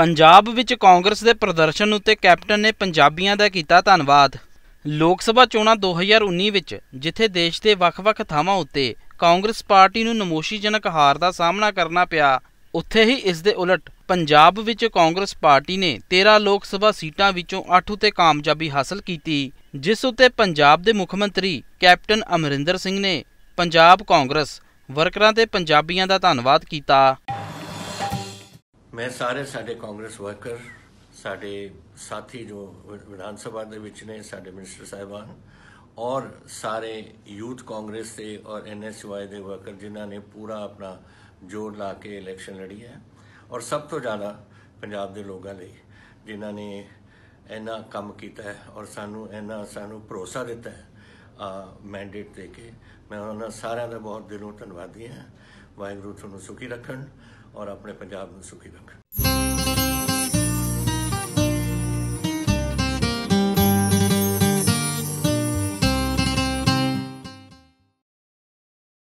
ਪੰਜਾਬ ਵਿੱਚ ਕਾਂਗਰਸ ਦੇ ਪ੍ਰਦਰਸ਼ਨ ਉੱਤੇ ਕੈਪਟਨ ਨੇ ਪੰਜਾਬੀਆਂ ਦਾ ਕੀਤਾ ਧੰਨਵਾਦ ਲੋਕ ਸਭਾ ਚੋਣਾਂ 2019 ਵਿੱਚ ਜਿੱਥੇ ਦੇਸ਼ ਦੇ ਵੱਖ-ਵੱਖ ਥਾਵਾਂ ਉੱਤੇ ਕਾਂਗਰਸ ਪਾਰਟੀ ਨੂੰ ਨਮੋਸ਼ੀਜਨਕ ਹਾਰ ਦਾ ਸਾਹਮਣਾ ਕਰਨਾ ਪਿਆ ਉੱਥੇ ਹੀ ਇਸ ਦੇ ਉਲਟ ਪੰਜਾਬ ਵਿੱਚ ਕਾਂਗਰਸ ਪਾਰਟੀ ਨੇ 13 ਲੋਕ ਸਭਾ ਸੀਟਾਂ ਵਿੱਚੋਂ 8 ਉਤੇ ਕਾਮਯਾਬੀ ਹਾਸਲ ਕੀਤੀ ਜਿਸ ਉੱਤੇ ਪੰਜਾਬ ਦੇ ਮੁੱਖ ਮੰਤਰੀ ਕੈਪਟਨ ਅਮਰਿੰਦਰ ਸਿੰਘ ਨੇ ਪੰਜਾਬ ਕਾਂਗਰਸ ਵਰਕਰਾਂ ਤੇ ਪੰਜਾਬੀਆਂ ਦਾ ਧੰਨਵਾਦ ਕੀਤਾ ਮੈਂ ਸਾਰੇ ਸਾਡੇ ਕਾਂਗਰਸ ਵਰਕਰ ਸਾਡੇ ਸਾਥੀ ਜੋ ਵਿਧਾਨ ਸਭਾ ਦੇ ਵਿੱਚ ਨੇ ਸਾਡੇ ਮਿਨਿਸਟਰ ਸਾਹਿਬਾਨ ਔਰ ਸਾਰੇ ਯੂਥ ਕਾਂਗਰਸ ਦੇ ਔਰ ਐਨਐਸਯੂਆਈ ਦੇ ਵਰਕਰ ਜਿਨ੍ਹਾਂ ਨੇ ਪੂਰਾ ਆਪਣਾ ਜੋਰ ਲਾ ਕੇ ਇਲੈਕਸ਼ਨ ਲੜੀ ਹੈ ਔਰ ਸਭ ਤੋਂ ਜ਼ਿਆਦਾ ਪੰਜਾਬ ਦੇ ਲੋਕਾਂ ਲਈ ਜਿਨ੍ਹਾਂ ਨੇ ਇੰਨਾ ਕੰਮ ਕੀਤਾ ਹੈ ਔਰ ਸਾਨੂੰ ਇੰਨਾ ਸਾਨੂੰ ਭਰੋਸਾ ਦਿੱਤਾ ਹੈ ਆ ਮੈਂਡੇਟ ਦੇ ਕੇ ਮੈਂ ਉਹਨਾਂ ਸਾਰਿਆਂ ਦਾ ਬਹੁਤ ਦਿਲੋਂ ਧੰਨਵਾਦੀ ਹਾਂ ਵਾਹਿਗੁਰੂ ਤੁਹਾਨੂੰ ਸੁਖੀ ਰੱਖਣ ਔਰ ਆਪਣੇ ਪੰਜਾਬ ਨੂੰ ਸੁਖੀ ਰੱਖੇ